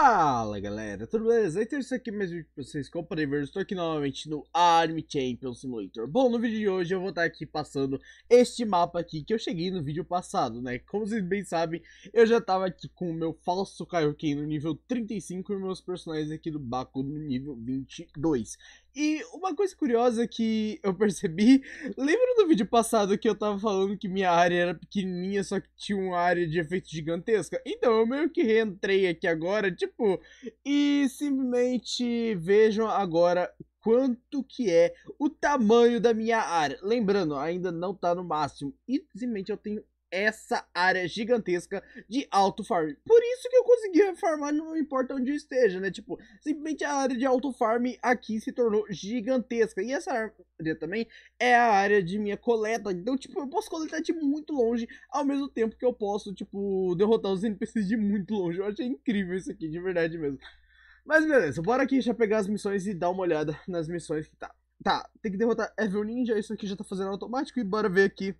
Fala galera, tudo beleza? Então isso aqui é mais um vídeo pra vocês, como podem ver, estou aqui novamente no Army Champion Simulator Bom, no vídeo de hoje eu vou estar aqui passando este mapa aqui que eu cheguei no vídeo passado, né? Como vocês bem sabem, eu já estava aqui com o meu falso Kaioken no nível 35 e meus personagens aqui do Baku no nível 22 e uma coisa curiosa que eu percebi, lembra do vídeo passado que eu tava falando que minha área era pequenininha, só que tinha uma área de efeito gigantesca? Então, eu meio que reentrei aqui agora, tipo, e simplesmente vejam agora quanto que é o tamanho da minha área. Lembrando, ainda não tá no máximo. E simplesmente eu tenho essa área gigantesca de auto farm. Por isso que eu consegui farmar, não importa onde eu esteja, né? Tipo, simplesmente a área de auto farm aqui se tornou gigantesca. E essa área também é a área de minha coleta. Então, tipo, eu posso coletar de muito longe, ao mesmo tempo que eu posso, tipo, derrotar os NPCs de muito longe. Eu achei incrível isso aqui, de verdade mesmo. Mas beleza, bora aqui já pegar as missões e dar uma olhada nas missões que tá. Tá, tem que derrotar Evil Ninja, isso aqui já tá fazendo automático e bora ver aqui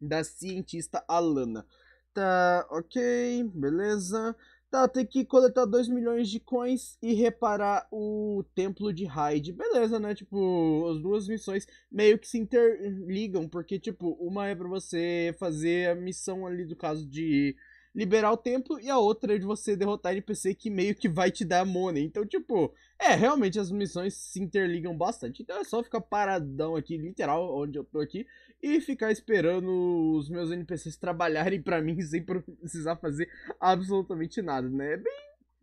da cientista Alana. Tá, ok, beleza. Tá, tem que coletar 2 milhões de coins e reparar o templo de Hyde. Beleza, né? Tipo, as duas missões meio que se interligam, porque, tipo, uma é pra você fazer a missão ali do caso de liberar o templo, e a outra é de você derrotar NPC que meio que vai te dar money. Então, tipo, é, realmente as missões se interligam bastante. Então é só ficar paradão aqui, literal, onde eu tô aqui, e ficar esperando os meus NPCs trabalharem para mim sem precisar fazer absolutamente nada, né? É bem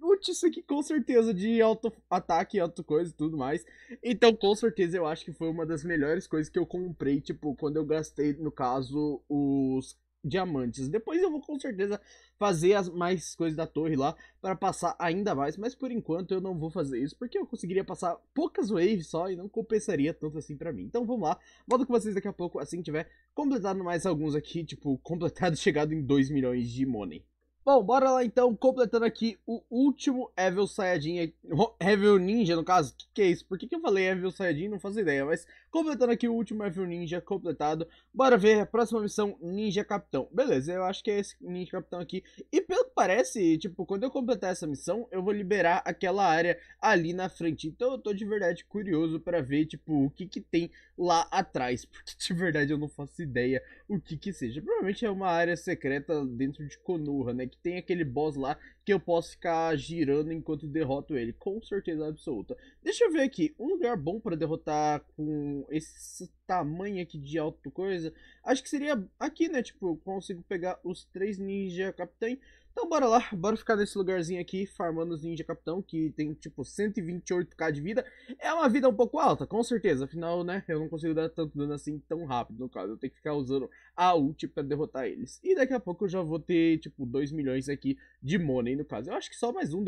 útil isso aqui, com certeza, de auto-ataque, auto-coisa e tudo mais. Então, com certeza, eu acho que foi uma das melhores coisas que eu comprei, tipo, quando eu gastei, no caso, os diamantes. Depois eu vou com certeza fazer as mais coisas da torre lá para passar ainda mais, mas por enquanto eu não vou fazer isso porque eu conseguiria passar poucas waves só e não compensaria tanto assim para mim. Então vamos lá, volto com vocês daqui a pouco assim tiver completado mais alguns aqui, tipo, completado chegado em 2 milhões de money. Bom, bora lá então, completando aqui o último Evil Saiyajin, Evil Ninja no caso, que que é isso? Por que, que eu falei Evil Saiyajin? Não faço ideia, mas completando aqui o último Evil Ninja completado, bora ver a próxima missão Ninja Capitão. Beleza, eu acho que é esse Ninja Capitão aqui, e pelo que parece, tipo, quando eu completar essa missão, eu vou liberar aquela área ali na frente, então eu tô de verdade curioso pra ver, tipo, o que que tem lá atrás, porque de verdade eu não faço ideia o que que seja. Provavelmente é uma área secreta dentro de Konoha, né, que tem aquele boss lá que eu posso ficar girando enquanto derroto ele, com certeza absoluta. Deixa eu ver aqui, um lugar bom para derrotar com esse tamanho aqui de alto coisa, acho que seria aqui, né, tipo, eu consigo pegar os três ninja capitães então bora lá, bora ficar nesse lugarzinho aqui, farmando os ninja capitão, que tem tipo 128k de vida. É uma vida um pouco alta, com certeza, afinal, né, eu não consigo dar tanto dano assim tão rápido, no caso. Eu tenho que ficar usando a ult pra derrotar eles. E daqui a pouco eu já vou ter, tipo, 2 milhões aqui de money, no caso. Eu acho que só mais um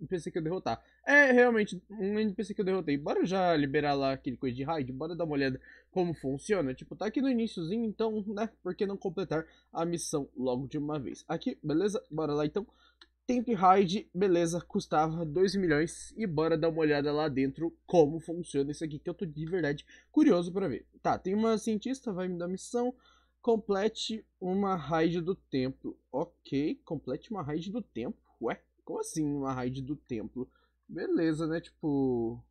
NPC que eu derrotar. É, realmente, um NPC que eu derrotei. Bora já liberar lá aquele coisa de raid, bora dar uma olhada como funciona. Tipo, tá aqui no iníciozinho, então, né? Por que não completar a missão logo de uma vez? Aqui, beleza? Bora lá então. Temp Raid, beleza, custava 2 milhões e bora dar uma olhada lá dentro como funciona isso aqui, que eu tô de verdade curioso para ver. Tá, tem uma cientista, vai me dar missão, complete uma raid do templo. Ok, complete uma raid do templo, ué, como assim uma raid do templo? Beleza, né, tipo,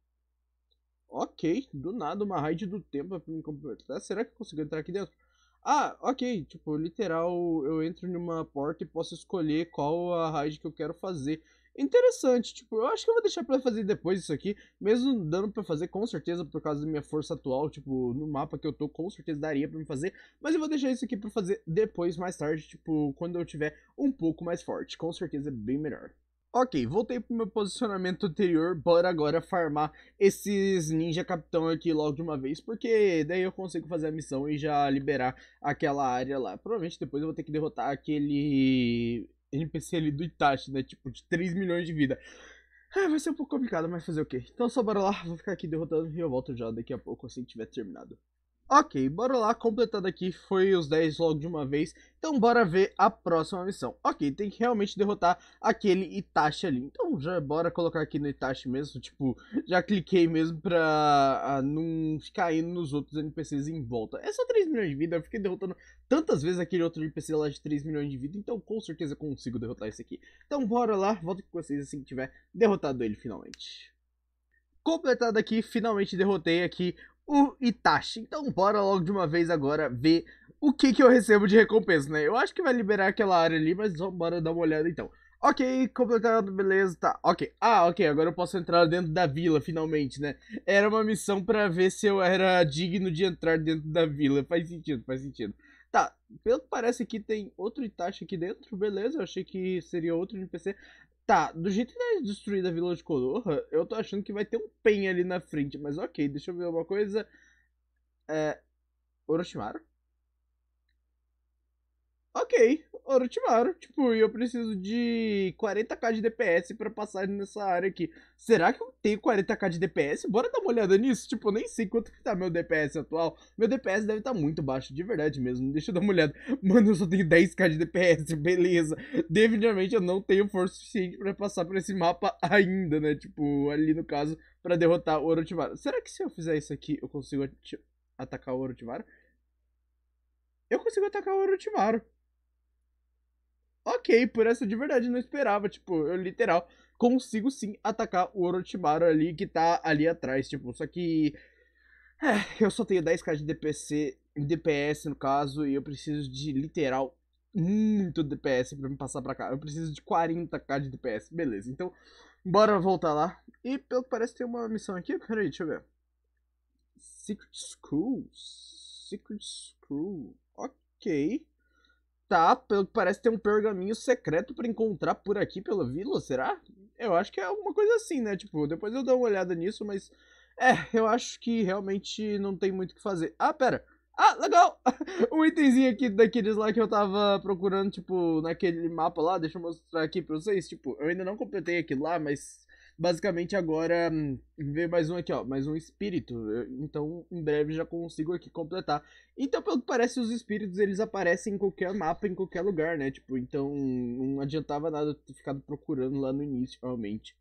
ok, do nada uma raid do tempo pra me completar. Será que eu consigo entrar aqui dentro? Ah, ok, tipo, literal, eu entro numa porta e posso escolher qual a raid que eu quero fazer. Interessante, tipo, eu acho que eu vou deixar pra fazer depois isso aqui, mesmo dando pra fazer com certeza por causa da minha força atual, tipo, no mapa que eu tô, com certeza daria pra me fazer, mas eu vou deixar isso aqui pra fazer depois, mais tarde, tipo, quando eu tiver um pouco mais forte, com certeza é bem melhor. Ok, voltei pro meu posicionamento anterior, bora agora farmar esses ninja capitão aqui logo de uma vez, porque daí eu consigo fazer a missão e já liberar aquela área lá. Provavelmente depois eu vou ter que derrotar aquele NPC ali do Itachi, né, tipo, de 3 milhões de vida. Ah, vai ser um pouco complicado, mas fazer o quê? Então só bora lá, vou ficar aqui derrotando e eu volto já daqui a pouco assim que tiver terminado. Ok, bora lá, completando aqui, foi os 10 logo de uma vez, então bora ver a próxima missão. Ok, tem que realmente derrotar aquele Itachi ali, então já bora colocar aqui no Itachi mesmo, tipo, já cliquei mesmo pra ah, não ficar indo nos outros NPCs em volta. É só 3 milhões de vida, eu fiquei derrotando tantas vezes aquele outro NPC lá de 3 milhões de vida, então com certeza consigo derrotar esse aqui. Então bora lá, volto com vocês assim que tiver derrotado ele finalmente completado aqui, finalmente derrotei aqui o Itachi. Então bora logo de uma vez agora ver o que, que eu recebo de recompensa, né? Eu acho que vai liberar aquela área ali, mas bora dar uma olhada então. Ok, completado, beleza, tá, ok. Ah, ok, agora eu posso entrar dentro da vila, finalmente, né? Era uma missão pra ver se eu era digno de entrar dentro da vila. Faz sentido, faz sentido. Tá, pelo que parece que tem outro Itachi aqui dentro, beleza, eu achei que seria outro NPC. Tá, do jeito que é destruída a Vila de Konoha, eu tô achando que vai ter um pen ali na frente. Mas ok, deixa eu ver uma coisa. É... Orochimaru? ok, Orochimaru, tipo, eu preciso de 40k de DPS para passar nessa área aqui. Será que eu tenho 40k de DPS? Bora dar uma olhada nisso, tipo, eu nem sei quanto que tá meu DPS atual. Meu DPS deve estar tá muito baixo, de verdade mesmo, deixa eu dar uma olhada. Mano, eu só tenho 10k de DPS, beleza. Definitivamente eu não tenho força suficiente para passar por esse mapa ainda, né, tipo, ali no caso, para derrotar o Orochimaru. Será que se eu fizer isso aqui eu consigo atacar o Orochimaru? Eu consigo atacar o Orochimaru ok, por essa de verdade, não esperava. Tipo, eu literal consigo sim atacar o Orochimaru ali que tá ali atrás. Tipo, só que. É, eu só tenho 10k de DPC, DPS no caso, e eu preciso de literal muito DPS para me passar para cá. Eu preciso de 40k de DPS, beleza. Então, bora voltar lá. E pelo que parece tem uma missão aqui. Peraí, deixa eu ver. Secret School. Secret School. Ok. Tá, pelo que parece ter um pergaminho secreto para encontrar por aqui pela vila, será? Eu acho que é alguma coisa assim, né? Tipo, depois eu dou uma olhada nisso, mas. É, eu acho que realmente não tem muito o que fazer. Ah, pera! Ah, legal! um itemzinho aqui daqueles lá que eu tava procurando, tipo, naquele mapa lá. Deixa eu mostrar aqui pra vocês. Tipo, eu ainda não completei aquilo lá, mas Basicamente agora hum, veio mais um aqui, ó, mais um espírito. Eu, então em breve já consigo aqui completar. Então pelo que parece os espíritos eles aparecem em qualquer mapa, em qualquer lugar, né? Tipo, então não adiantava nada ter ficado procurando lá no início, realmente.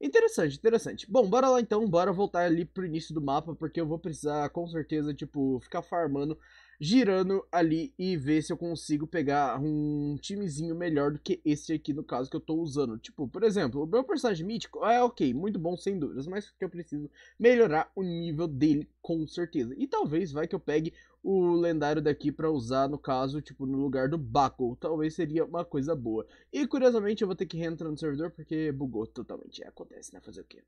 Interessante, interessante. Bom, bora lá então, bora voltar ali pro início do mapa, porque eu vou precisar com certeza, tipo, ficar farmando girando ali e ver se eu consigo pegar um timezinho melhor do que esse aqui, no caso, que eu tô usando. Tipo, por exemplo, o meu personagem mítico ah, é ok, muito bom sem dúvidas, mas que eu preciso melhorar o nível dele com certeza. E talvez vai que eu pegue o lendário daqui para usar, no caso, tipo, no lugar do Baco. Talvez seria uma coisa boa. E curiosamente eu vou ter que reentrar no servidor porque bugou totalmente. Acontece, né? Fazer o quê?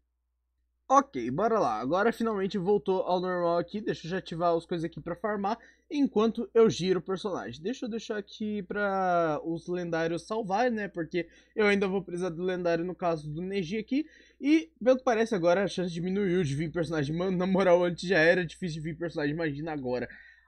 Ok, bora lá. Agora finalmente voltou ao normal aqui. Deixa eu já ativar as coisas aqui pra farmar. Enquanto eu giro o personagem. Deixa eu deixar aqui pra os lendários salvar, né? Porque eu ainda vou precisar do lendário no caso do Neji aqui. E, pelo que parece, agora a chance diminuiu de vir personagem. Mano, na moral, antes já era difícil de vir personagem. Imagina agora.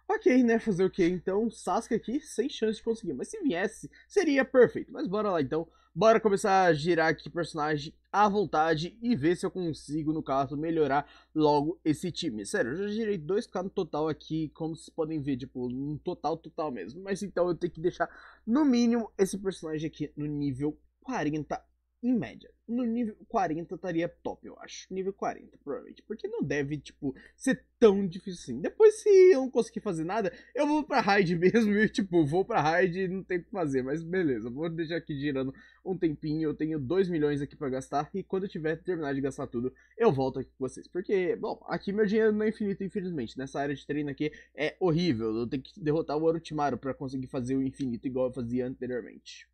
Ok, né? Fazer o okay. quê? Então, Sasuke aqui, sem chance de conseguir. Mas se viesse, seria perfeito. Mas bora lá, então. Bora começar a girar aqui personagem à vontade e ver se eu consigo, no caso, melhorar logo esse time. Sério, eu já girei 2k no total aqui, como vocês podem ver, tipo, um total, total mesmo. Mas então eu tenho que deixar, no mínimo, esse personagem aqui no nível 40 em média. No nível 40 estaria top, eu acho. Nível 40, provavelmente. Porque não deve, tipo, ser tão difícil assim. Depois, se eu não conseguir fazer nada, eu vou pra raid mesmo e, tipo, vou pra raid e não tem o que fazer. Mas beleza, vou deixar aqui girando um tempinho. Eu tenho 2 milhões aqui pra gastar. E quando eu tiver terminado de gastar tudo, eu volto aqui com vocês. Porque, bom, aqui meu dinheiro não é infinito, infelizmente. Nessa área de treino aqui é horrível. Eu tenho que derrotar o Orochimaru pra conseguir fazer o infinito igual eu fazia anteriormente.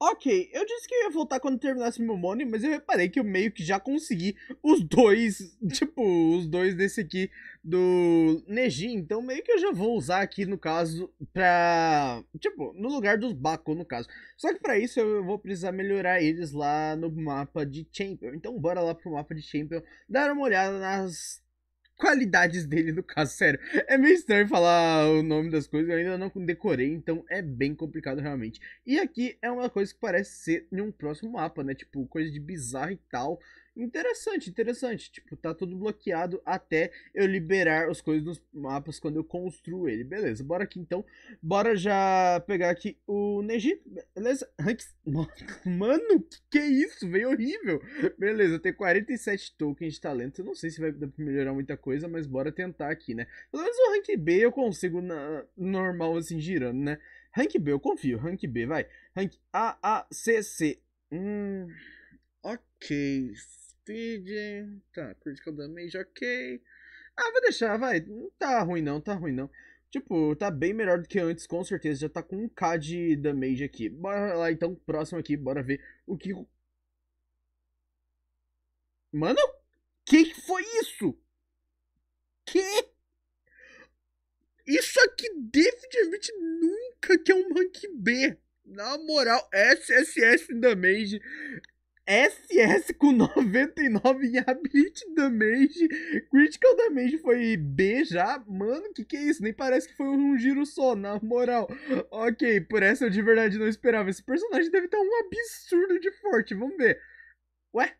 Ok, eu disse que eu ia voltar quando terminasse meu money, mas eu reparei que eu meio que já consegui os dois, tipo, os dois desse aqui do Neji, então meio que eu já vou usar aqui no caso pra, tipo, no lugar dos Baku no caso. Só que pra isso eu vou precisar melhorar eles lá no mapa de Champion, então bora lá pro mapa de Champion dar uma olhada nas qualidades dele, no caso, sério. É meio estranho falar o nome das coisas, eu ainda não decorei, então é bem complicado realmente. E aqui é uma coisa que parece ser em um próximo mapa, né? Tipo, coisa de bizarro e tal. Interessante, interessante. Tipo, tá tudo bloqueado até eu liberar as coisas nos mapas quando eu construo ele. Beleza, bora aqui então. Bora já pegar aqui o Neji. Beleza? Mano, que que é isso? Veio horrível. Beleza, tem 47 tokens de talento. Eu não sei se vai melhorar muita coisa, mas bora tentar aqui, né? Pelo menos o rank B eu consigo na, normal assim, girando, né? Rank B, eu confio. Rank B, vai. Rank A, A, C, C. Hum... Ok, Prestige. Tá, Critical Damage, ok. Ah, vou deixar, vai. Não tá ruim não, tá ruim não. Tipo, tá bem melhor do que antes, com certeza. Já tá com um K de damage aqui. Bora lá, então, próximo aqui. Bora ver o que... Mano? Que foi isso? Que? Isso aqui definitivamente nunca que é um rank B. Na moral, SSS damage SS com 99 em Ability Damage. Critical Damage foi B já? Mano, que que é isso? Nem parece que foi um giro só, na moral. Ok, por essa eu de verdade não esperava. Esse personagem deve estar um absurdo de forte, vamos ver. Ué?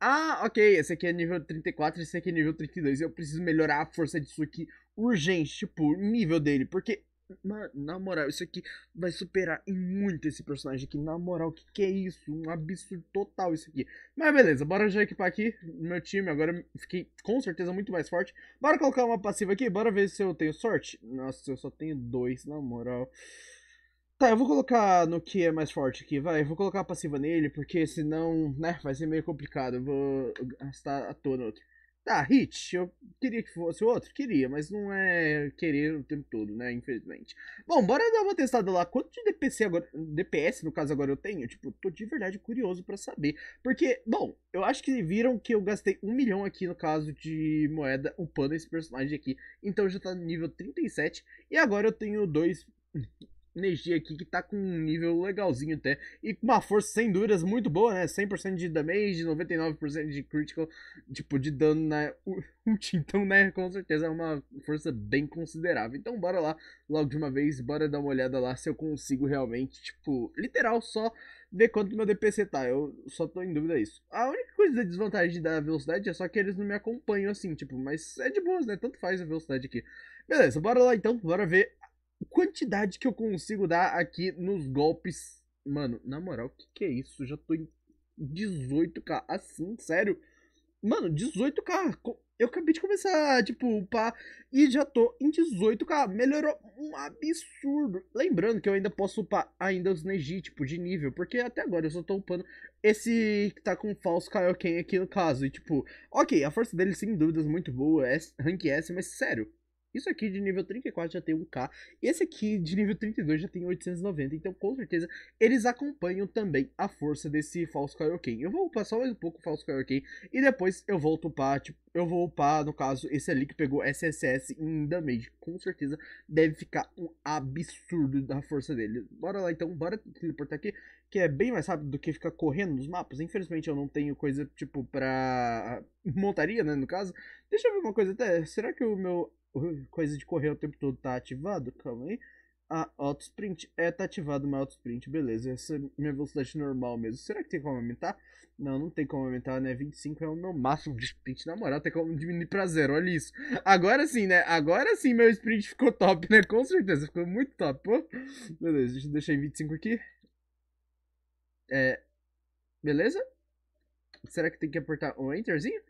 Ah, ok, esse aqui é nível 34, esse aqui é nível 32. Eu preciso melhorar a força disso aqui urgente, tipo, o nível dele, porque Mano, na moral, isso aqui vai superar em muito esse personagem aqui. Na moral, o que, que é isso? Um absurdo total isso aqui. Mas beleza, bora já equipar aqui meu time. Agora fiquei com certeza muito mais forte. Bora colocar uma passiva aqui, bora ver se eu tenho sorte. Nossa, eu só tenho dois, na moral. Tá, eu vou colocar no que é mais forte aqui, vai. Eu vou colocar a passiva nele, porque senão, né, vai ser meio complicado. Eu vou gastar a toa no outro. Tá, ah, hit, eu queria que fosse outro? Queria, mas não é querer o tempo todo, né? Infelizmente. Bom, bora dar uma testada lá. Quanto de DPC agora, DPS, no caso, agora eu tenho? Tipo, tô de verdade curioso para saber. Porque, bom, eu acho que viram que eu gastei um milhão aqui, no caso, de moeda upando esse personagem aqui. Então já tá no nível 37. E agora eu tenho dois energia aqui que tá com um nível legalzinho até. E com uma força, sem dúvidas, muito boa, né? 100% de damage, 99% de critical, tipo, de dano na ult. Então, né, com certeza é uma força bem considerável. Então, bora lá, logo de uma vez, bora dar uma olhada lá se eu consigo realmente, tipo, literal, só ver quanto meu DPC tá. Eu só tô em dúvida isso A única coisa da desvantagem da velocidade é só que eles não me acompanham assim, tipo, mas é de boas, né? Tanto faz a velocidade aqui. Beleza, bora lá então, bora ver quantidade que eu consigo dar aqui nos golpes. Mano, na moral, o que, que é isso? já tô em 18k. Assim, sério. Mano, 18k. Eu acabei de começar, tipo, upar e já tô em 18k. Melhorou um absurdo. Lembrando que eu ainda posso upar ainda os Neji, tipo, de nível. Porque até agora eu só tô upando esse que tá com falso Kaioken aqui no caso. E, tipo, ok, a força dele, sem dúvidas, muito boa. É rank S, mas sério isso aqui de nível 34 já tem 1k. Esse aqui de nível 32 já tem 890. Então, com certeza, eles acompanham também a força desse Falso Kaioken. Eu vou upar só mais um pouco o Falso Kaioken. E depois eu volto upar, tipo, eu vou upar, no caso, esse ali que pegou SSS em damage. Com certeza deve ficar um absurdo da força dele. Bora lá então, bora teleportar aqui. Que é bem mais rápido do que ficar correndo nos mapas. Infelizmente eu não tenho coisa, tipo, pra montaria, né, no caso. Deixa eu ver uma coisa até. Será que o meu coisa de correr o tempo todo tá ativado, calma aí. Ah, auto sprint. É, tá ativado meu auto sprint, beleza. Essa é minha velocidade normal mesmo. Será que tem como aumentar? Não, não tem como aumentar, né? 25 é o meu máximo de sprint, na moral. Tem como diminuir pra zero, olha isso. Agora sim, né? Agora sim meu sprint ficou top, né? Com certeza, ficou muito top, pô. Beleza, deixa eu deixar em 25 aqui. É. Beleza? Será que tem que apertar o um enterzinho?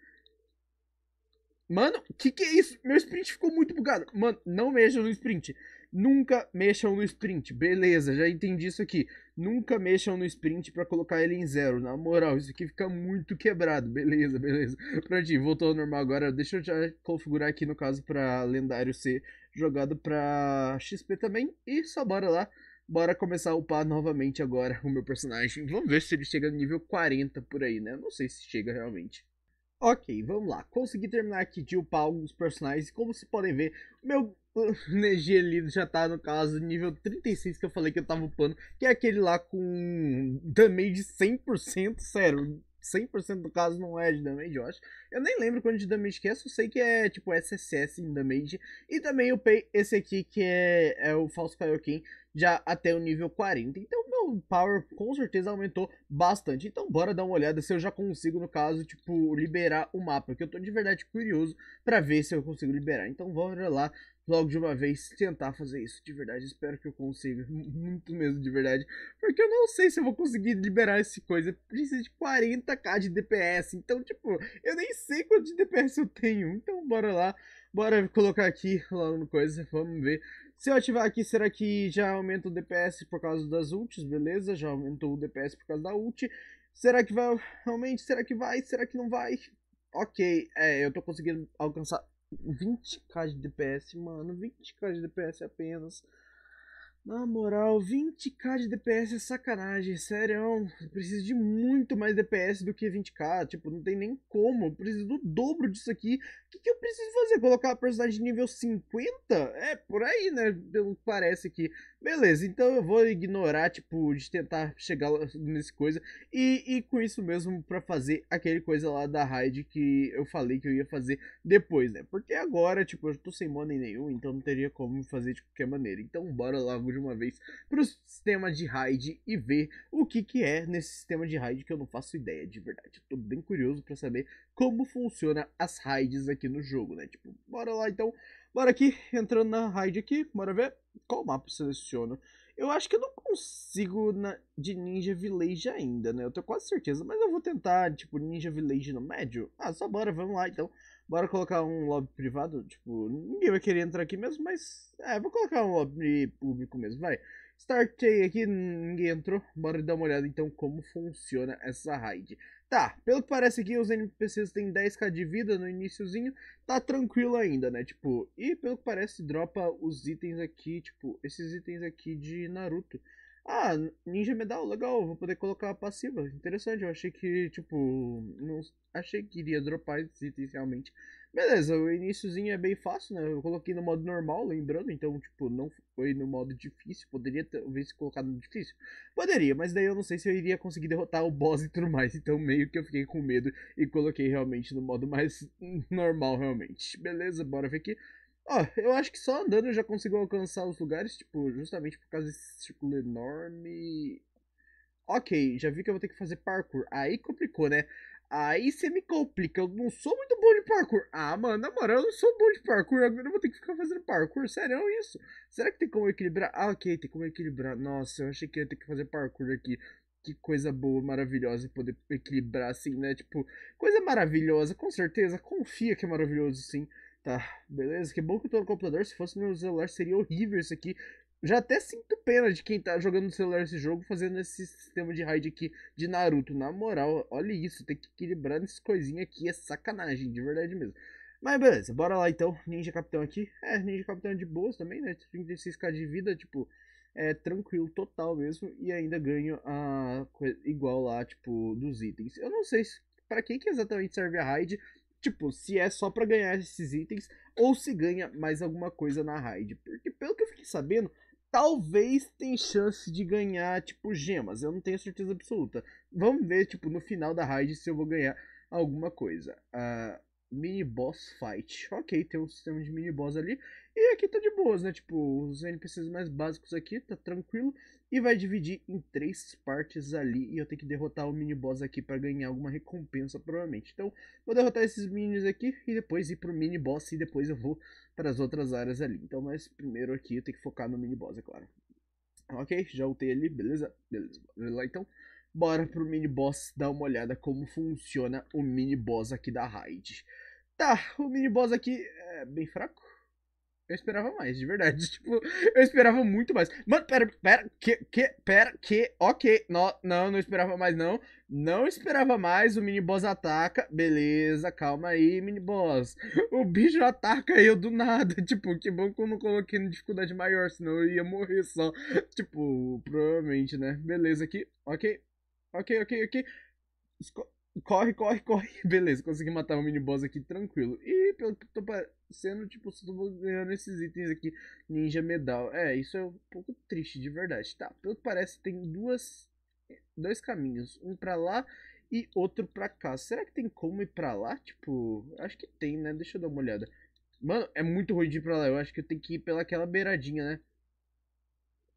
Mano, que que é isso? Meu sprint ficou muito bugado. Mano, não mexam no sprint. Nunca mexam no sprint. Beleza, já entendi isso aqui. Nunca mexam no sprint para colocar ele em zero. Na moral, isso aqui fica muito quebrado. Beleza, beleza. Prontinho, voltou ao normal agora. Deixa eu já configurar aqui, no caso, para lendário ser jogado para XP também. E só bora lá. Bora começar a upar novamente agora o meu personagem. Vamos ver se ele chega no nível 40 por aí, né? não sei se chega realmente. Ok, vamos lá. Consegui terminar aqui de upar alguns personagens. Como vocês podem ver, meu Negelino já tá no caso nível 36 que eu falei que eu tava upando. Que é aquele lá com damage 100%, sério. 100% do caso não é de damage, eu acho. Eu nem lembro quanto de damage que é, só sei que é tipo SSS em damage. E também eu pei esse aqui que é, é o falso Kaioken já até o nível 40. Então meu power com certeza aumentou bastante. Então bora dar uma olhada se eu já consigo, no caso, tipo, liberar o mapa. Que eu tô de verdade curioso pra ver se eu consigo liberar. Então bora lá logo de uma vez tentar fazer isso de verdade. Espero que eu consiga, muito mesmo de verdade, porque eu não sei se eu vou conseguir liberar esse coisa. Precisa de 40k de DPS, então, tipo, eu nem sei quanto de DPS eu tenho. Então, bora lá, bora colocar aqui logo no coisa, vamos ver. Se eu ativar aqui, será que já aumenta o DPS por causa das ults? Beleza, já aumentou o DPS por causa da ult. Será que vai realmente? Será que vai? Será que não vai? Ok, é, eu tô conseguindo alcançar 20k de DPS, mano. 20k de DPS apenas. Na moral, 20k de DPS é sacanagem, sério. Eu preciso de muito mais DPS do que 20k. Tipo, não tem nem como. Eu preciso do dobro disso aqui. O que, que eu preciso fazer? Colocar a personagem nível 50? É, por aí, né? Pelo que parece aqui. Beleza, então eu vou ignorar, tipo, de tentar chegar nesse coisa. E, e com isso mesmo pra fazer aquele coisa lá da raid que eu falei que eu ia fazer depois, né? Porque agora, tipo, eu tô sem money nenhum, então não teria como fazer de qualquer maneira. Então bora lá de uma vez pro sistema de raid e ver o que que é nesse sistema de raid que eu não faço ideia de verdade. Eu tô bem curioso para saber como funciona as raids aqui no jogo, né? Tipo, bora lá então, bora aqui, entrando na raid aqui, bora ver qual mapa seleciono. Eu acho que eu não consigo na, de Ninja Village ainda, né? Eu tenho quase certeza, mas eu vou tentar, tipo, Ninja Village no médio. Ah, só bora, vamos lá então. Bora colocar um lobby privado? Tipo, ninguém vai querer entrar aqui mesmo, mas. É, vou colocar um lobby público mesmo, vai. Startei aqui, ninguém entrou. Bora dar uma olhada então como funciona essa raid. Tá, pelo que parece aqui, os NPCs têm 10k de vida no iníciozinho. Tá tranquilo ainda, né? Tipo, e pelo que parece, dropa os itens aqui, tipo, esses itens aqui de Naruto. Ah, Ninja Medal, legal, vou poder colocar a passiva. Interessante, eu achei que, tipo, não achei que iria dropar esses itens realmente. Beleza, o iníciozinho é bem fácil, né? Eu coloquei no modo normal, lembrando, então, tipo, não foi no modo difícil. Poderia ter visto colocar no difícil? Poderia, mas daí eu não sei se eu iria conseguir derrotar o boss e tudo mais. Então, meio que eu fiquei com medo e coloquei realmente no modo mais normal, realmente. Beleza, bora ver aqui. Ó, é, oh, eu acho que só andando eu já consigo alcançar os lugares, tipo, justamente por causa desse círculo enorme. Ok, já vi que eu vou ter que fazer parkour. Aí complicou, né? Aí você me complica, eu não sou muito bom de parkour. Ah, mano, na moral, eu não sou bom de parkour, agora eu vou ter que ficar fazendo parkour. Sério, é isso? Será que tem como equilibrar? Ah, ok, tem como equilibrar. Nossa, eu achei que ia ter que fazer parkour aqui que coisa boa, maravilhosa, poder equilibrar assim, né? Tipo, coisa maravilhosa, com certeza, confia que é maravilhoso sim. Tá, beleza. Que bom que eu tô no computador. Se fosse no celular, seria horrível isso aqui. Já até sinto pena de quem tá jogando no celular esse jogo, fazendo esse sistema de raid aqui de Naruto. Na moral, olha isso, tem que equilibrar nessas coisinhas aqui, é sacanagem, de verdade mesmo. Mas beleza, bora lá então, Ninja Capitão aqui. É, Ninja Capitão é de boas também, né? 36k de vida, tipo, é tranquilo, total mesmo. E ainda ganho a coisa igual lá, tipo, dos itens. Eu não sei para que, que exatamente serve a raid, tipo, se é só para ganhar esses itens ou se ganha mais alguma coisa na raid. Porque pelo que eu fiquei sabendo, talvez tem chance de ganhar, tipo, gemas. Eu não tenho certeza absoluta. Vamos ver, tipo, no final da raid se eu vou ganhar alguma coisa. Uh, mini boss fight. Ok, tem um sistema de mini boss ali. E aqui tá de boas, né? Tipo, os NPCs mais básicos aqui, tá tranquilo. E vai dividir em três partes ali. E eu tenho que derrotar o mini boss aqui para ganhar alguma recompensa, provavelmente. Então, vou derrotar esses minis aqui e depois ir pro mini boss. E depois eu vou para as outras áreas ali. Então, mas primeiro aqui eu tenho que focar no mini boss, é claro. Ok, já voltei ali, beleza? Beleza, lá então. Bora pro mini boss dar uma olhada como funciona o mini boss aqui da raid. Tá, o mini boss aqui é bem fraco. Eu esperava mais, de verdade. Tipo, eu esperava muito mais. Mano, pera, pera, que, que, pera, que, ok. Não, não, não esperava mais, não. Não esperava mais, o mini boss ataca. Beleza, calma aí, mini boss. O bicho ataca eu do nada. Tipo, que bom que eu não coloquei na dificuldade maior, senão eu ia morrer só. Tipo, provavelmente, né? Beleza aqui, ok. Ok, ok, ok. Esco corre, corre, corre. Beleza, consegui matar o mini-boss aqui tranquilo. E pelo que tô parecendo, tipo, tô ganhando esses itens aqui. Ninja Medal. É, isso é um pouco triste, de verdade. Tá, pelo que parece, tem duas... Dois caminhos. Um pra lá e outro pra cá. Será que tem como ir pra lá? Tipo, acho que tem, né? Deixa eu dar uma olhada. Mano, é muito ruim de ir pra lá. Eu acho que eu tenho que ir pelaquela beiradinha, né?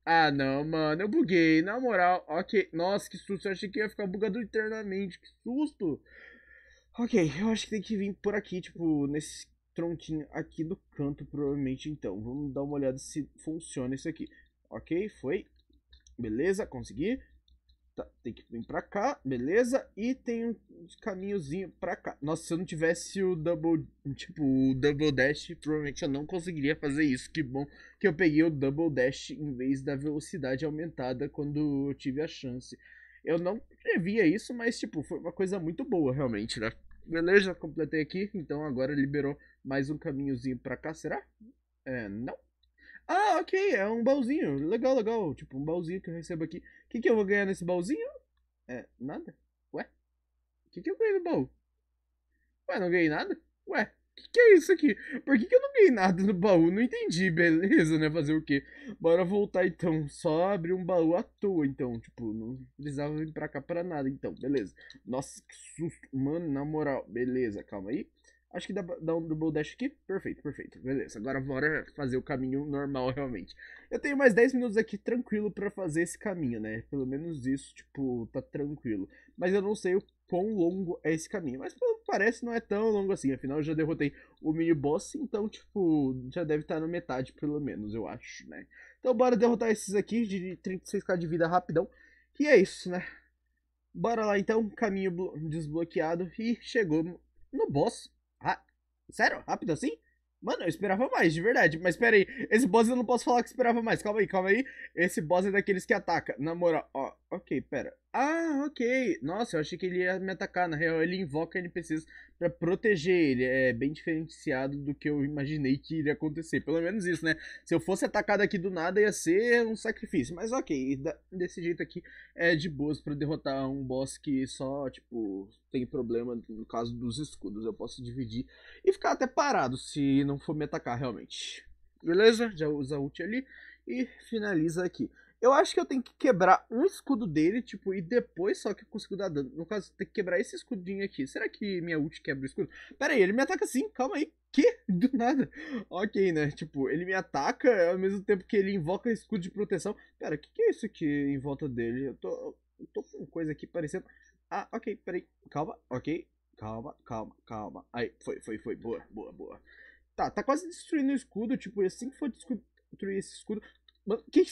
Ah, não, mano, eu buguei, na moral. Ok, nossa, que susto, eu achei que ia ficar bugado eternamente, que susto. Ok, eu acho que tem que vir por aqui, tipo, nesse tronquinho aqui do canto, provavelmente, então. Vamos dar uma olhada se funciona isso aqui. Ok, foi. Beleza, consegui. Tá, tem que vir pra cá, beleza? E tem um caminhozinho pra cá. Nossa, se eu não tivesse o Double. Tipo, o Double Dash, provavelmente eu não conseguiria fazer isso. Que bom que eu peguei o Double Dash em vez da velocidade aumentada quando eu tive a chance. Eu não previa isso, mas, tipo, foi uma coisa muito boa, realmente, né? Beleza, completei aqui. Então agora liberou mais um caminhozinho pra cá, será? É, não. Ah, ok, é um baúzinho. Legal, legal. Tipo, um baúzinho que eu recebo aqui. O que, que eu vou ganhar nesse baúzinho? É, nada. Ué? O que, que eu ganhei no baú? Ué, não ganhei nada? Ué, o que, que é isso aqui? Por que, que eu não ganhei nada no baú? Não entendi, beleza, né? Fazer o quê? Bora voltar então. Só abrir um baú à toa, então. Tipo, não precisava vir pra cá pra nada, então. Beleza. Nossa, que susto. Mano, na moral. Beleza, calma aí. Acho que dá, dá um double dash aqui. Perfeito, perfeito. Beleza, agora bora fazer o caminho normal realmente. Eu tenho mais 10 minutos aqui tranquilo para fazer esse caminho, né? Pelo menos isso, tipo, tá tranquilo. Mas eu não sei o quão longo é esse caminho. Mas pelo que parece, não é tão longo assim. Afinal, eu já derrotei o mini-boss, então, tipo, já deve estar tá na metade, pelo menos, eu acho, né? Então bora derrotar esses aqui de 36k de vida rapidão. E é isso, né? Bora lá então, caminho desbloqueado e chegou no boss Sério? Rápido assim? Mano, eu esperava mais, de verdade. Mas espera aí, esse boss eu não posso falar que esperava mais. Calma aí, calma aí. Esse boss é daqueles que ataca. Na moral, ó. Ok, pera. Ah, ok. Nossa, eu achei que ele ia me atacar. Na real, ele invoca NPCs para proteger ele. É bem diferenciado do que eu imaginei que iria acontecer. Pelo menos isso, né? Se eu fosse atacado aqui do nada, ia ser um sacrifício. Mas ok, desse jeito aqui é de boas para derrotar um boss que só, tipo, tem problema no caso dos escudos. Eu posso dividir e ficar até parado se não for me atacar realmente. Beleza? Já usa ult ali e finaliza aqui. Eu acho que eu tenho que quebrar um escudo dele, tipo, e depois só que eu consigo dar dano. No caso, tem que quebrar esse escudinho aqui. Será que minha ult quebra o escudo? Pera aí, ele me ataca assim, calma aí. Que? Do nada. Ok, né? Tipo, ele me ataca ao mesmo tempo que ele invoca escudo de proteção. Pera, o que, que é isso aqui em volta dele? Eu tô, eu tô com coisa aqui parecendo... Ah, ok, peraí. Calma, ok. Calma, calma, calma. Aí, foi, foi, foi. Boa, boa, boa. Tá, tá quase destruindo o escudo. Tipo, assim que for destruir esse escudo... Mano, que.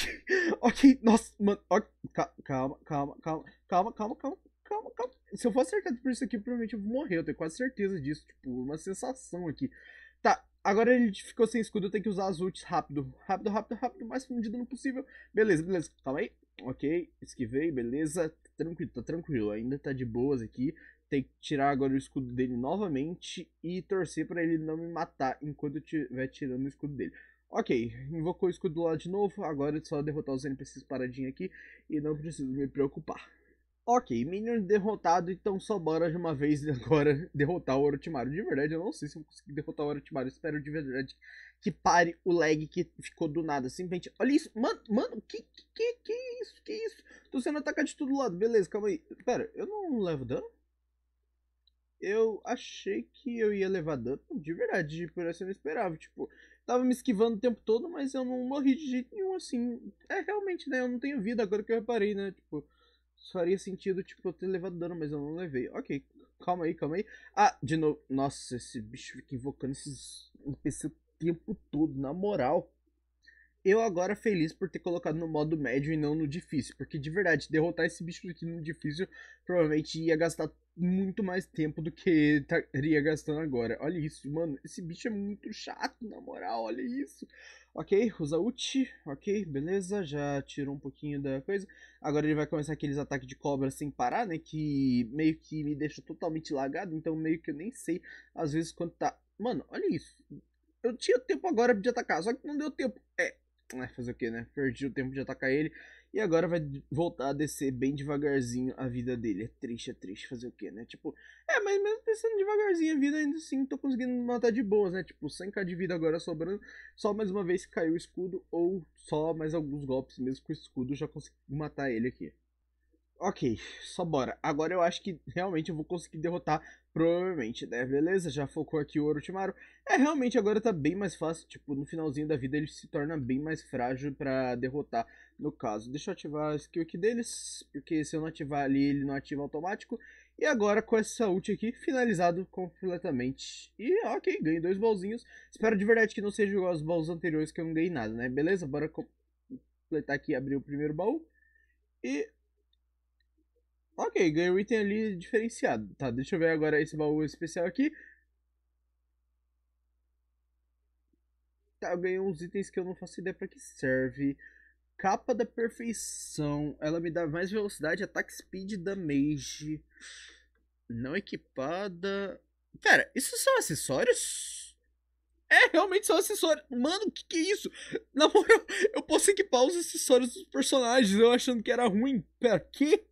ok, nossa, mano. Okay, calma, calma, calma, calma, calma, calma, calma, calma. Se eu for acertado por isso aqui, provavelmente eu vou morrer. Eu tenho quase certeza disso. Tipo, uma sensação aqui. Tá, agora ele ficou sem escudo. Eu tenho que usar as ults rápido. Rápido, rápido, rápido. Mais fundido no possível. Beleza, beleza. Calma aí. Ok, esquivei, beleza. Tranquilo, tá tranquilo. Ainda tá de boas aqui. Tem que tirar agora o escudo dele novamente e torcer para ele não me matar enquanto eu estiver tirando o escudo dele. Ok, invocou o escudo do lado de novo, agora é só derrotar os NPCs paradinho aqui e não preciso me preocupar. Ok, Minion derrotado, então só bora de uma vez agora derrotar o Orochimaru. De verdade, eu não sei se eu vou conseguir derrotar o Orochimaru. Espero de verdade que pare o lag que ficou do nada. Simplesmente, olha isso, mano, mano, que, que, que isso, que isso? Tô sendo atacado de todo lado, beleza, calma aí. Pera, eu não levo dano? Eu achei que eu ia levar dano, de verdade, por isso eu não esperava. Tipo, tava me esquivando o tempo todo, mas eu não morri de jeito nenhum, assim. É, realmente, né? Eu não tenho vida agora que eu reparei, né? Tipo, faria sentido, tipo, eu ter levado dano, mas eu não levei. Ok, calma aí, calma aí. Ah, de novo. Nossa, esse bicho fica invocando esses NPC o tempo todo, na moral. Eu agora feliz por ter colocado no modo médio e não no difícil, porque de verdade, derrotar esse bicho aqui no difícil provavelmente ia gastar muito mais tempo do que estaria gastando agora. Olha isso, mano. Esse bicho é muito chato, na moral. Olha isso. Ok, usa ult. Ok, beleza. Já tirou um pouquinho da coisa. Agora ele vai começar aqueles ataques de cobra sem parar, né? Que meio que me deixa totalmente lagado. Então meio que eu nem sei, às vezes, quando tá... Mano, olha isso. Eu tinha tempo agora de atacar, só que não deu tempo. É, né, fazer o que, né? Perdi o tempo de atacar ele. E agora vai voltar a descer bem devagarzinho a vida dele. É triste, é triste fazer o que, né? Tipo, é, mas mesmo descendo devagarzinho a vida, ainda assim tô conseguindo matar de boas, né? Tipo, 100k de vida agora sobrando. Só mais uma vez caiu o escudo, ou só mais alguns golpes mesmo com o escudo, já consegui matar ele aqui. Ok, só bora. Agora eu acho que realmente eu vou conseguir derrotar, provavelmente, né? Beleza, já focou aqui o Orochimaru. É, realmente agora tá bem mais fácil, tipo, no finalzinho da vida ele se torna bem mais frágil pra derrotar, no caso. Deixa eu ativar a skill aqui deles, porque se eu não ativar ali, ele não ativa automático. E agora com essa ult aqui, finalizado completamente. E ok, ganhei dois bolzinhos. Espero de verdade que não seja igual aos baús anteriores que eu não ganhei nada, né? Beleza, bora completar aqui e abrir o primeiro baú. E Ok, ganhei um item ali diferenciado. Tá, deixa eu ver agora esse baú especial aqui. Tá, eu ganhei uns itens que eu não faço ideia pra que serve. Capa da perfeição. Ela me dá mais velocidade, ataque speed, damage. Não equipada. Pera, isso são acessórios? É, realmente são acessórios. Mano, que que é isso? Na moral, eu posso equipar os acessórios dos personagens, eu achando que era ruim. Pera, que?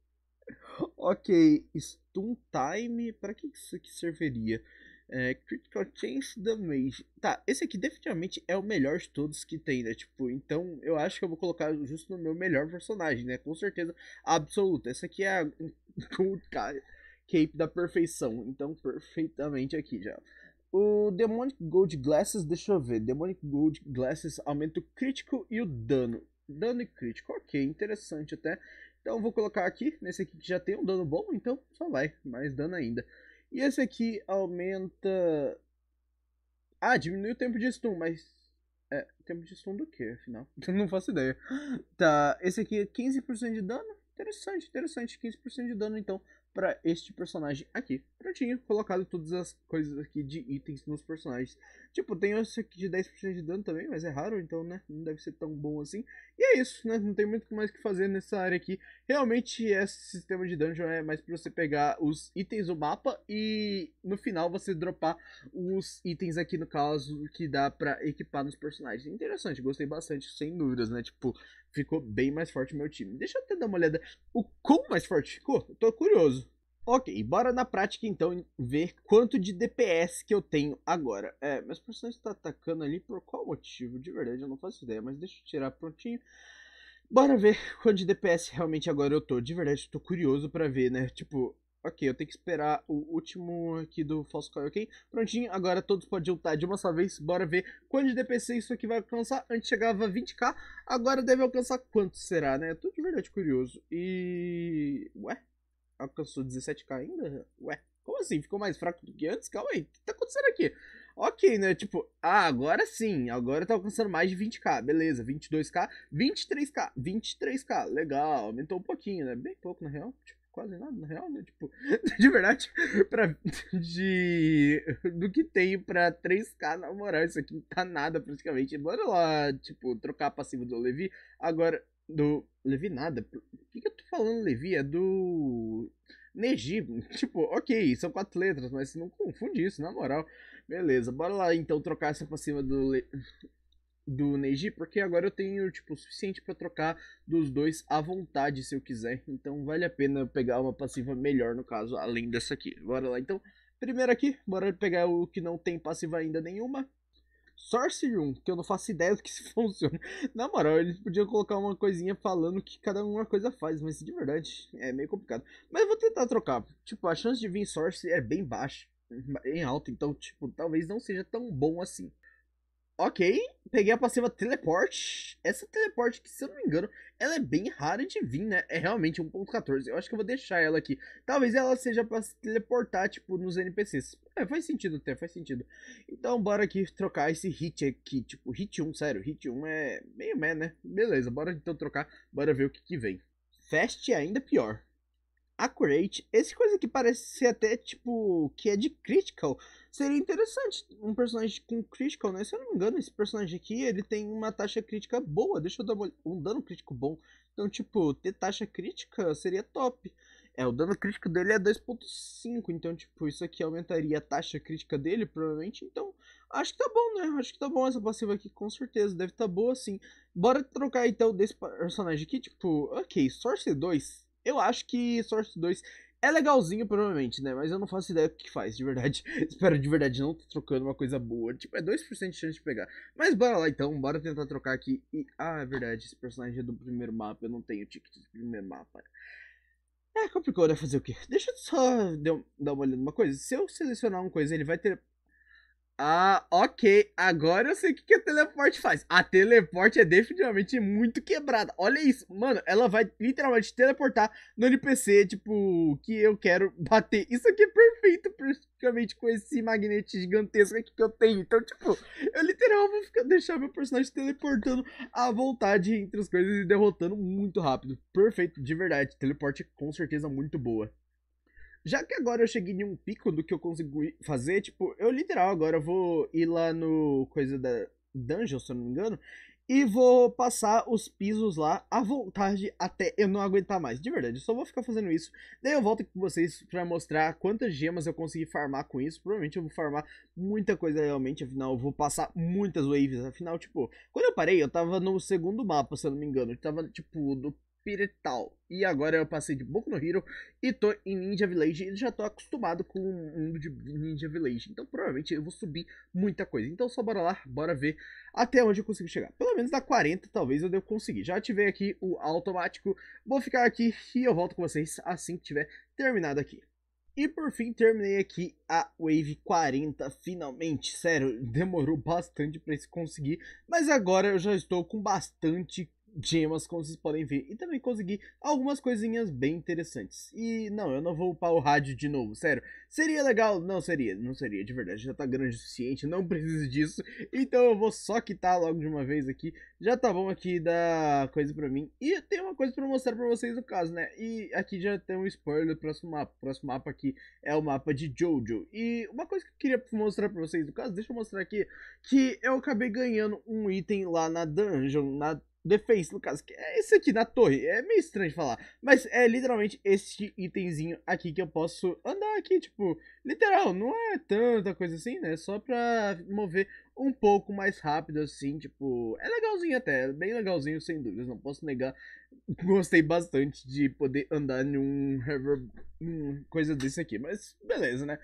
ok, Stun Time, para que isso aqui serviria? É, Critical Chance Damage. Tá, esse aqui definitivamente é o melhor de todos que tem, né? Tipo, então eu acho que eu vou colocar justo no meu melhor personagem, né? Com certeza absoluta. Essa aqui é a Cape da perfeição. Então, perfeitamente aqui já. O Demonic Gold Glasses, deixa eu ver. Demonic Gold Glasses aumenta o crítico e o dano. Dano e crítico, ok, interessante até. Então eu vou colocar aqui, nesse aqui que já tem um dano bom, então só vai, mais dano ainda. E esse aqui aumenta... Ah, diminui o tempo de stun, mas... É, tempo de stun do que, afinal? Não faço ideia. Tá, esse aqui é 15% de dano? Interessante, interessante, 15% de dano então para este personagem aqui. Prontinho, colocado todas as coisas aqui de itens nos personagens. Tipo, tem esse aqui de 10% de dano também, mas é raro, então, né, não deve ser tão bom assim. E é isso, né, não tem muito mais o que fazer nessa área aqui. Realmente, esse sistema de dungeon é mais para você pegar os itens do mapa e no final você dropar os itens aqui, no caso, que dá para equipar nos personagens. Interessante, gostei bastante, sem dúvidas, né, tipo, ficou bem mais forte o meu time. Deixa eu até dar uma olhada o quão mais forte ficou, eu tô curioso. Ok, bora na prática então ver quanto de DPS que eu tenho agora. É, meus personagens estão tá atacando ali por qual motivo? De verdade eu não faço ideia, mas deixa eu tirar prontinho. Bora ver quanto de DPS realmente agora eu tô. De verdade, eu tô curioso pra ver, né? Tipo, ok, eu tenho que esperar o último aqui do Falso Coil, ok? Prontinho, agora todos podem ultar de uma só vez. Bora ver quanto de DPS isso aqui vai alcançar. Antes chegava 20k, agora deve alcançar quanto será, né? Eu tô de verdade curioso. E... Ué? alcançou 17k ainda? Ué, como assim? Ficou mais fraco do que antes? Calma aí, o que tá acontecendo aqui? Ok, né? Tipo, ah, agora sim, agora tá alcançando mais de 20k, beleza, 22k, 23k, 23k, legal, aumentou um pouquinho, né? Bem pouco na real, tipo, quase nada na real, né? Tipo, de verdade, pra, de, do que tem pra 3k, na moral, isso aqui não tá nada praticamente. Bora lá, tipo, trocar a passiva do Levi, agora do. Levi nada. o que, que eu tô falando Levi? É do. Neji. Tipo, ok, são quatro letras, mas não confunde isso, na moral. Beleza, bora lá então trocar essa passiva do. Le... Do Neji, porque agora eu tenho, tipo, o suficiente para trocar dos dois à vontade, se eu quiser. Então vale a pena pegar uma passiva melhor, no caso, além dessa aqui. Bora lá, então. Primeiro aqui, bora pegar o que não tem passiva ainda nenhuma. Source 1, que eu não faço ideia do que se funciona. Na moral, eles podiam colocar uma coisinha falando que cada uma coisa faz, mas de verdade é meio complicado. Mas eu vou tentar trocar. Tipo, a chance de vir Source é bem baixa, em alta, então, tipo, talvez não seja tão bom assim. Ok, peguei a passiva teleporte. Essa teleporte que, se eu não me engano, ela é bem rara de vir, né? É realmente 1.14. Eu acho que eu vou deixar ela aqui. Talvez ela seja pra se teleportar, tipo, nos NPCs. É, faz sentido até, faz sentido. Então, bora aqui trocar esse hit aqui. Tipo, hit 1, sério. Hit 1 é meio meh, né? Beleza, bora então trocar. Bora ver o que que vem. Fast é ainda pior. Accurate. Esse coisa aqui parece ser até, tipo, que é de critical. Seria interessante um personagem com critical, né? Se eu não me engano, esse personagem aqui, ele tem uma taxa crítica boa. Deixa eu dar uma, um dano crítico bom. Então, tipo, ter taxa crítica seria top. É, o dano crítico dele é 2.5, então, tipo, isso aqui aumentaria a taxa crítica dele, provavelmente. Então, acho que tá bom, né? Acho que tá bom essa passiva aqui, com certeza. Deve tá boa, sim. Bora trocar, então, desse personagem aqui, tipo... Ok, Source 2. Eu acho que Source 2 é legalzinho, provavelmente, né? Mas eu não faço ideia do que faz, de verdade. Espero de verdade não tô trocando uma coisa boa. Tipo, é 2% de chance de pegar. Mas bora lá então, bora tentar trocar aqui. E... Ah, é verdade, esse personagem é do primeiro mapa. Eu não tenho ticket do primeiro mapa. É, complicou, né? Fazer o quê? Deixa eu só dar uma olhada numa coisa. Se eu selecionar uma coisa, ele vai ter ah, ok. Agora eu sei o que, que a teleporte faz. A teleporte é definitivamente muito quebrada. Olha isso. Mano, ela vai literalmente teleportar no NPC, tipo, que eu quero bater. Isso aqui é perfeito, praticamente, com esse magnete gigantesco aqui que eu tenho. Então, tipo, eu literal vou ficar, deixar meu personagem teleportando à vontade entre as coisas e derrotando muito rápido. Perfeito, de verdade. Teleporte com certeza muito boa já que agora eu cheguei em um pico do que eu consigo fazer, tipo, eu literal agora eu vou ir lá no coisa da Dungeon, se eu não me engano, e vou passar os pisos lá à vontade até eu não aguentar mais. De verdade, eu só vou ficar fazendo isso. Daí eu volto aqui com vocês para mostrar quantas gemas eu consegui farmar com isso. Provavelmente eu vou farmar muita coisa realmente, afinal eu vou passar muitas waves. Afinal, tipo, quando eu parei, eu tava no segundo mapa, se eu não me engano. Eu tava, tipo, do e agora eu passei de Boku no Hero e tô em Ninja Village e já tô acostumado com o mundo de Ninja Village. Então provavelmente eu vou subir muita coisa. Então só bora lá, bora ver até onde eu consigo chegar. Pelo menos na 40 talvez eu devo conseguir. Já ativei aqui o automático, vou ficar aqui e eu volto com vocês assim que tiver terminado aqui. E por fim, terminei aqui a Wave 40, finalmente. Sério, demorou bastante para se conseguir, mas agora eu já estou com bastante gemas, como vocês podem ver. E também consegui algumas coisinhas bem interessantes. E não, eu não vou upar o rádio de novo, sério. Seria legal? Não seria, não seria, de verdade. Já tá grande o suficiente, não preciso disso. Então eu vou só quitar logo de uma vez aqui. Já tá bom aqui da coisa pra mim. E tem uma coisa pra mostrar pra vocês no caso, né? E aqui já tem um spoiler do próximo mapa. O próximo mapa aqui é o mapa de Jojo. E uma coisa que eu queria mostrar pra vocês no caso, deixa eu mostrar aqui, que eu acabei ganhando um item lá na dungeon, na Defense, no caso, que é esse aqui na torre. É meio estranho de falar. Mas é literalmente este itemzinho aqui que eu posso andar aqui, tipo, literal, não é tanta coisa assim, né? Só pra mover um pouco mais rápido, assim, tipo, é legalzinho até, é bem legalzinho, sem dúvidas, não posso negar. Gostei bastante de poder andar num, num coisa desse aqui, mas beleza, né?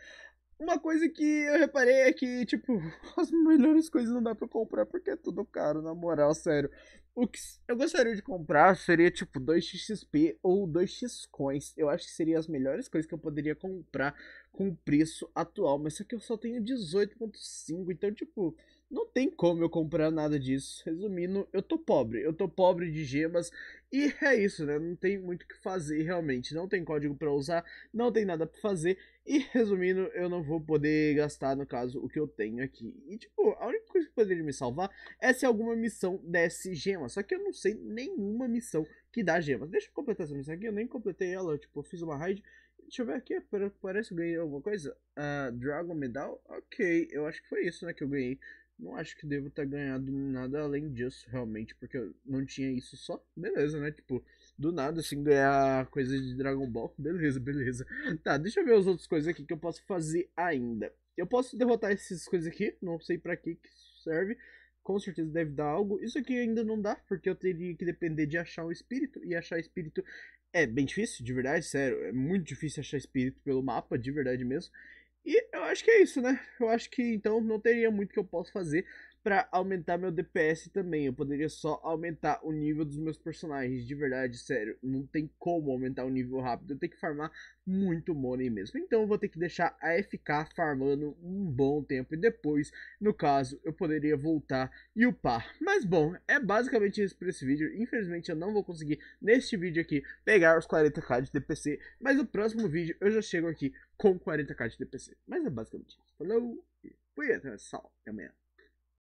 Uma coisa que eu reparei é que, tipo, as melhores coisas não dá pra comprar porque é tudo caro, na moral, sério. O que eu gostaria de comprar seria, tipo, 2xXP ou 2xCoins. Eu acho que seriam as melhores coisas que eu poderia comprar com o preço atual. Mas só que eu só tenho 18.5, então, tipo, não tem como eu comprar nada disso. Resumindo, eu tô pobre. Eu tô pobre de gemas. E é isso, né? Não tem muito o que fazer realmente. Não tem código para usar, não tem nada para fazer. E resumindo, eu não vou poder gastar, no caso, o que eu tenho aqui. E tipo, a única coisa que poderia me salvar é se alguma missão desse gema Só que eu não sei nenhuma missão que dá gemas. Deixa eu completar essa missão aqui. Eu nem completei ela. Tipo, eu fiz uma raid deixa eu ver aqui, parece que eu ganhei alguma coisa. Uh, Dragon Medal? Ok, eu acho que foi isso, né, que eu ganhei. Não acho que devo ter ganhado nada além disso, realmente, porque eu não tinha isso só. Beleza, né? Tipo, do nada, assim, ganhar coisa de Dragon Ball. Beleza, beleza. Tá, deixa eu ver as outras coisas aqui que eu posso fazer ainda. Eu posso derrotar essas coisas aqui, não sei para que que serve. Com certeza deve dar algo. Isso aqui ainda não dá, porque eu teria que depender de achar o espírito. E achar espírito é bem difícil, de verdade, sério. É muito difícil achar espírito pelo mapa, de verdade mesmo. E eu acho que é isso, né? Eu acho que então não teria muito que eu possa fazer para aumentar meu DPS também. Eu poderia só aumentar o nível dos meus personagens, de verdade, sério. Não tem como aumentar o nível rápido. Eu tenho que farmar muito money mesmo. Então eu vou ter que deixar a FK farmando um bom tempo. E depois, no caso, eu poderia voltar e upar. Mas bom, é basicamente isso por esse vídeo. Infelizmente eu não vou conseguir, neste vídeo aqui, pegar os 40k de DPC. Mas no próximo vídeo eu já chego aqui com 40k de DPC. Mas é basicamente isso. Falou e fui até, sal. até amanhã.